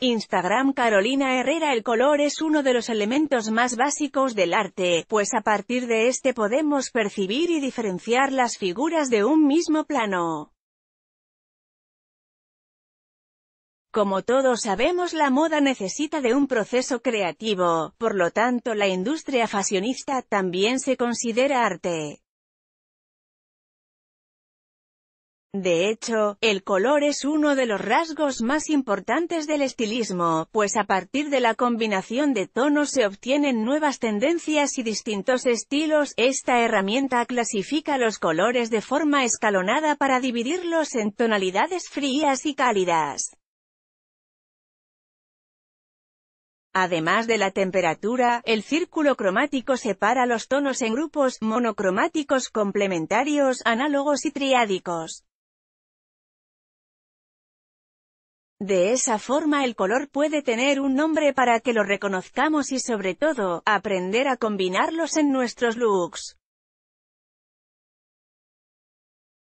Instagram Carolina Herrera El color es uno de los elementos más básicos del arte, pues a partir de este podemos percibir y diferenciar las figuras de un mismo plano. Como todos sabemos la moda necesita de un proceso creativo, por lo tanto la industria fashionista también se considera arte. De hecho, el color es uno de los rasgos más importantes del estilismo, pues a partir de la combinación de tonos se obtienen nuevas tendencias y distintos estilos. Esta herramienta clasifica los colores de forma escalonada para dividirlos en tonalidades frías y cálidas. Además de la temperatura, el círculo cromático separa los tonos en grupos monocromáticos complementarios, análogos y triádicos. De esa forma el color puede tener un nombre para que lo reconozcamos y sobre todo, aprender a combinarlos en nuestros looks.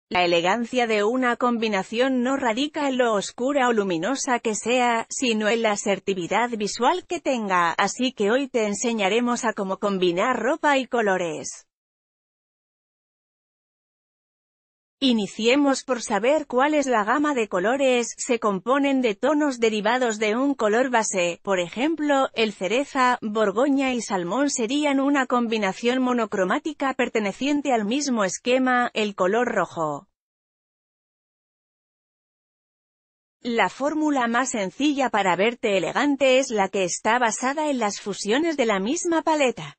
La elegancia de una combinación no radica en lo oscura o luminosa que sea, sino en la asertividad visual que tenga, así que hoy te enseñaremos a cómo combinar ropa y colores. Iniciemos por saber cuál es la gama de colores, se componen de tonos derivados de un color base, por ejemplo, el cereza, borgoña y salmón serían una combinación monocromática perteneciente al mismo esquema, el color rojo. La fórmula más sencilla para verte elegante es la que está basada en las fusiones de la misma paleta.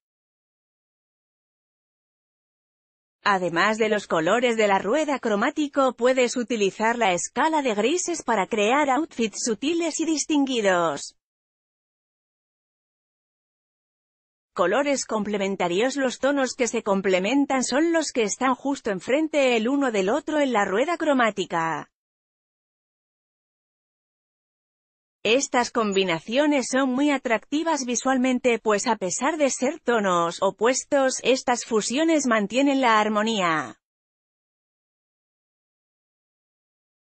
Además de los colores de la rueda cromático puedes utilizar la escala de grises para crear outfits sutiles y distinguidos. Colores complementarios Los tonos que se complementan son los que están justo enfrente el uno del otro en la rueda cromática. Estas combinaciones son muy atractivas visualmente pues a pesar de ser tonos opuestos, estas fusiones mantienen la armonía.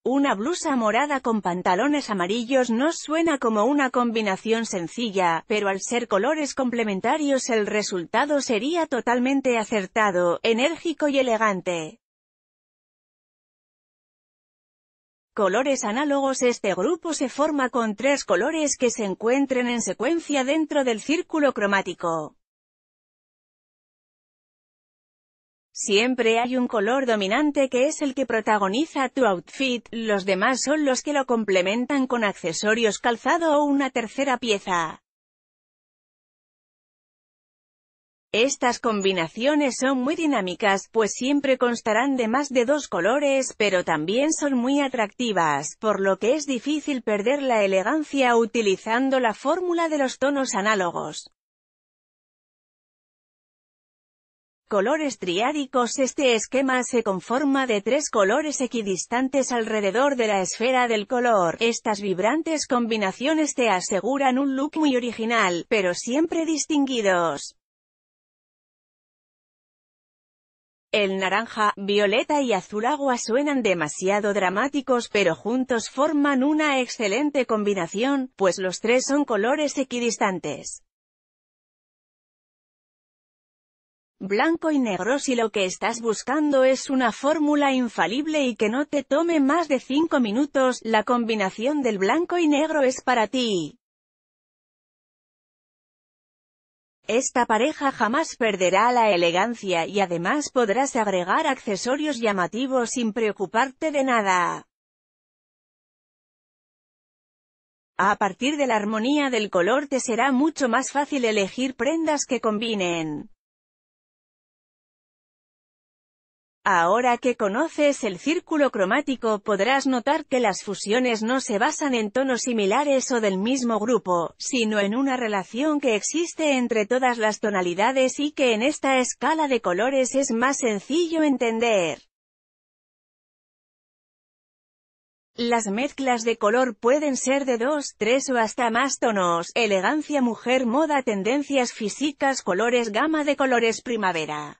Una blusa morada con pantalones amarillos no suena como una combinación sencilla, pero al ser colores complementarios el resultado sería totalmente acertado, enérgico y elegante. colores análogos Este grupo se forma con tres colores que se encuentren en secuencia dentro del círculo cromático. Siempre hay un color dominante que es el que protagoniza tu outfit, los demás son los que lo complementan con accesorios calzado o una tercera pieza. Estas combinaciones son muy dinámicas, pues siempre constarán de más de dos colores, pero también son muy atractivas, por lo que es difícil perder la elegancia utilizando la fórmula de los tonos análogos. Colores triádicos Este esquema se conforma de tres colores equidistantes alrededor de la esfera del color. Estas vibrantes combinaciones te aseguran un look muy original, pero siempre distinguidos. El naranja, violeta y azul agua suenan demasiado dramáticos pero juntos forman una excelente combinación, pues los tres son colores equidistantes. Blanco y negro si lo que estás buscando es una fórmula infalible y que no te tome más de 5 minutos, la combinación del blanco y negro es para ti. Esta pareja jamás perderá la elegancia y además podrás agregar accesorios llamativos sin preocuparte de nada. A partir de la armonía del color te será mucho más fácil elegir prendas que combinen. Ahora que conoces el círculo cromático podrás notar que las fusiones no se basan en tonos similares o del mismo grupo, sino en una relación que existe entre todas las tonalidades y que en esta escala de colores es más sencillo entender. Las mezclas de color pueden ser de dos, tres o hasta más tonos, elegancia mujer moda tendencias físicas colores gama de colores primavera.